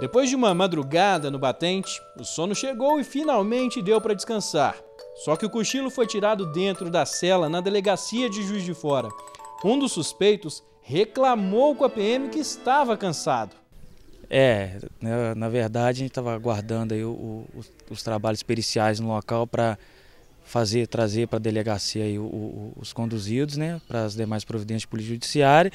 Depois de uma madrugada no batente, o sono chegou e finalmente deu para descansar. Só que o cochilo foi tirado dentro da cela na delegacia de Juiz de Fora. Um dos suspeitos reclamou com a PM que estava cansado. É, né, na verdade a gente estava aguardando aí o, o, os trabalhos periciais no local para fazer, trazer para a delegacia aí o, os conduzidos, né, para as demais providências de polícia judiciária.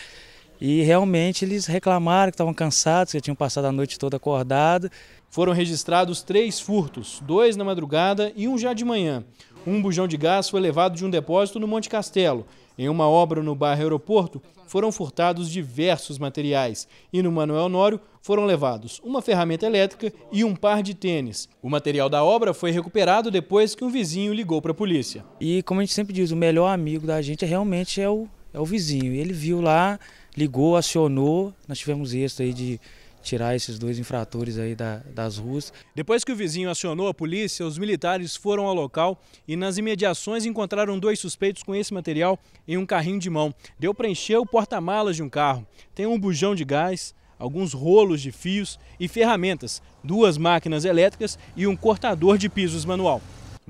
E realmente eles reclamaram que estavam cansados, que tinham passado a noite toda acordado. Foram registrados três furtos, dois na madrugada e um já de manhã. Um bujão de gás foi levado de um depósito no Monte Castelo. Em uma obra no bairro Aeroporto, foram furtados diversos materiais. E no Manuel Nório, foram levados uma ferramenta elétrica e um par de tênis. O material da obra foi recuperado depois que um vizinho ligou para a polícia. E como a gente sempre diz, o melhor amigo da gente é realmente é o é o vizinho. E ele viu lá, ligou, acionou. Nós tivemos êxito aí de tirar esses dois infratores aí da, das ruas. Depois que o vizinho acionou a polícia, os militares foram ao local e nas imediações encontraram dois suspeitos com esse material em um carrinho de mão. Deu para encher o porta-malas de um carro. Tem um bujão de gás, alguns rolos de fios e ferramentas, duas máquinas elétricas e um cortador de pisos manual.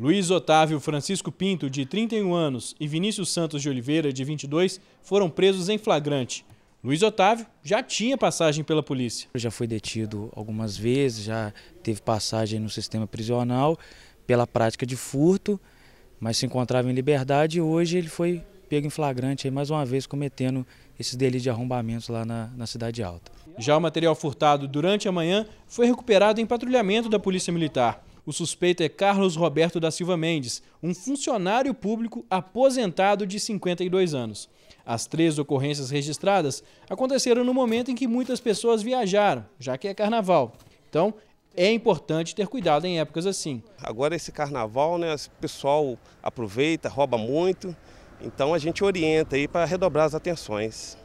Luiz Otávio Francisco Pinto, de 31 anos, e Vinícius Santos de Oliveira, de 22, foram presos em flagrante. Luiz Otávio já tinha passagem pela polícia. Já foi detido algumas vezes, já teve passagem no sistema prisional pela prática de furto, mas se encontrava em liberdade e hoje ele foi pego em flagrante aí, mais uma vez cometendo esses delitos de arrombamentos lá na, na Cidade Alta. Já o material furtado durante a manhã foi recuperado em patrulhamento da Polícia Militar. O suspeito é Carlos Roberto da Silva Mendes, um funcionário público aposentado de 52 anos. As três ocorrências registradas aconteceram no momento em que muitas pessoas viajaram, já que é carnaval. Então, é importante ter cuidado em épocas assim. Agora esse carnaval, né, o pessoal aproveita, rouba muito, então a gente orienta aí para redobrar as atenções.